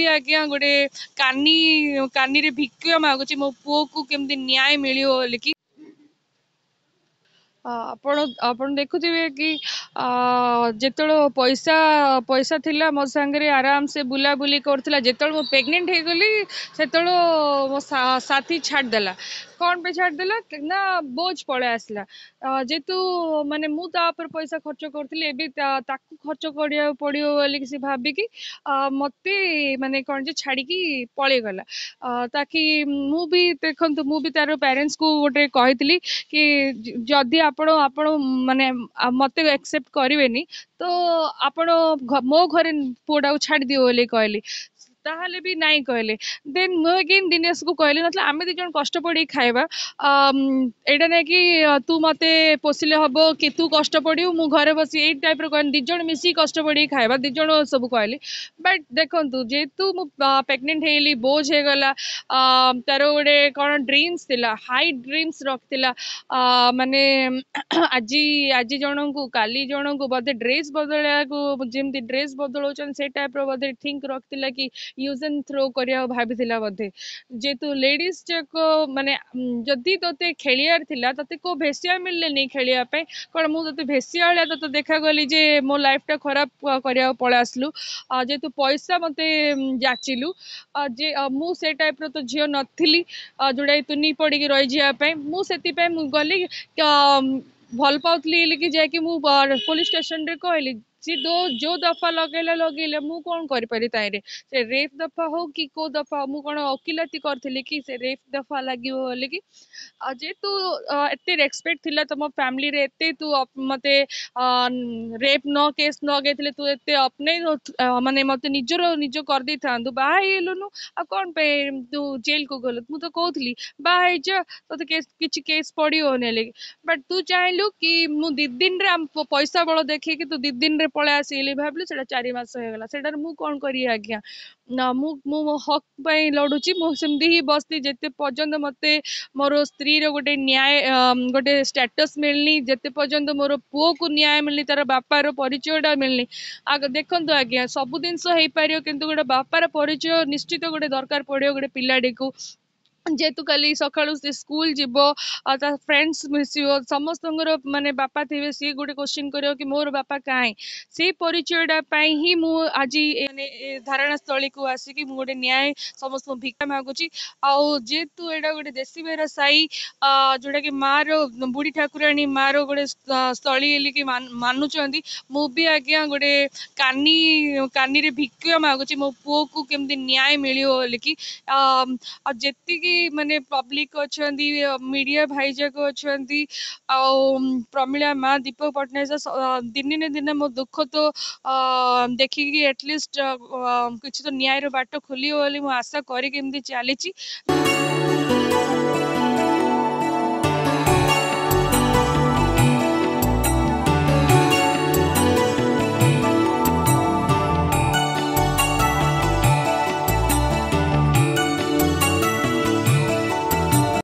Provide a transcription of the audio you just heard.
ବି ଆଜ୍ଞା ଗୋଟେ କାନି କାନିରେ ଭିକ ମାଗୁଛି ମୋ ପୁଅକୁ କେମିତି ନ୍ୟାୟ ମିଳିବ ବୋଲିକି ଆପଣ ଆପଣ ଦେଖୁଥିବେ କି जिते पैसा पैसा थी मो सांगे आराम से बुला बुली करूला जिते मो प्रेगनेंट हो गली से मो साथी छाड़देला कौन पे छाड़देला ना बोझ पल आसला जेहेतु मानने मुझे पैसा खर्च करी ए खर्च कर पड़ो बोलिक भाविकी मत मान कौन जो छाड़ी पलगला ताकि मुझे देखते मुझे तार पेरेन्ट्स को गोटे कही कि जदि आप मानने मत एक्से ଆକ୍ସେପ୍ଟ କରିବେନି ତ ଆପଣ ମୋ ଘରେ ପୁଅଟାକୁ ଛାଡ଼ିଦିଅ ବୋଲି କହିଲି ताहले भी नाई कहले दे अगेन दिनेश को कहली ना आम दिज कष्ट खाइबा यहाँ ना कि तू मत पोषले हम कि तू कष्ट मु घर बस ये टाइप रिज मिसी कष्ट खाइबा दिज सब कहली बट देखु जेहेतु मु प्रेगनेंट होली बोझ हो गला तार गोटे कौन ड्रीम्स था हाई ड्रीम्स रखा मानने आज आज जन को काली जन को बोधे ड्रेस बदल जमी ड्रेस बदलाउन से टाइप रोधे थिंक रखा कि यूज एंड थ्रो कर भाभी बोधे जेहेतु लेडीज जाक मानने जदि तेत खेलियार तेत को भेसिया मिलने नहीं खेलियाप कौन मुझे भेसिया तो देखा गली जे मो लाइफ टा खराब कर पलैसलु जेहेतु पैसा मत जाचिलु जे मुझे टाइप रो झी नी जोटा तुनि पड़ी रही जावाई मुझे मुझे गली भल पाऊली जैक मुझ पुलिस स्टेशन रे कहली सी दो जो दफा लगे लगे मु कोन कर परि ताइरे रेप दफा हो कि को दफा मु कोन अकिलाती करथिले कि से रेप दफा लागियो बोले कि आ जे तू एते एक्सपेक्ट थिला फैमिली रे तू मत रेप न केस नगे गेथिले तू एते अपने माने मते निजरो निजो कर दे आ कोन पे तू जेल को गलत मु तो कहथली बाय जे केस किछि केस पड़ियो बट तू चाहेलु कि मु दिदिन रे पैसा बल देखे कि तू दिदिन पलै आसिकी भाविली से चारिमास होगा सेटार मु कौन कर आज्ञा ना मु हक लड़ुची मुझे ही बसती जिते पर्यटन मत मोर स्त्री रोटे न्याय गोटे स्टेटस मिलनी जिते पर्यटन मोर पुओ को न्याय मिलनी तार बापार परिचय मिलनी आग आज्ञा सब जिनस हो कि गोटे बापार परिचय निश्चित गोटे दरकार पड़ो गोटे पिलाटी को ଯେହେତୁ କାଲି ସକାଳୁ ସେ ସ୍କୁଲ ଯିବ ଆଉ ତା ଫ୍ରେଣ୍ଡସ୍ ମିଶିବ ସମସ୍ତଙ୍କର ମାନେ ବାପା ଥିବେ ସିଏ ଗୋଟେ କୋଶ୍ଚିନ୍ କରିବ କି ମୋର ବାପା କାହିଁ ସେଇ ପରିଚୟଟା ପାଇଁ ହିଁ ମୁଁ ଆଜି ମାନେ ଧାରଣାସ୍ଥଳୀକୁ ଆସିକି ମୁଁ ଗୋଟେ ନ୍ୟାୟ ସମସ୍ତଙ୍କୁ ଭିକ୍ଷା ମାଗୁଛି ଆଉ ଯେହେତୁ ଏଇଟା ଗୋଟେ ଦେଶୀ ବେହେରା ସାହି ଯେଉଁଟାକି ମାଆର ବୁଢ଼ୀ ଠାକୁରାଣୀ ମାଆର ଗୋଟେ ସ୍ଥଳୀ ବୋଲିକି ମାନୁଛନ୍ତି ମୁଁ ବି ଆଜ୍ଞା ଗୋଟେ କାନି କାନିରେ ଭିକ୍ଷା ମାଗୁଛି ମୋ ପୁଅକୁ କେମିତି ନ୍ୟାୟ ମିଳିବ ବୋଲିକି ଆଉ ଯେତିକି मानते पब्लिक अच्छा मीडिया भाई जाक अच्छा प्रमीला माँ दीपक पट्टनायक दिन ने दिन मो दुख तो देखिक एटलिस्ट कि बाट खोल मुझ आशा कर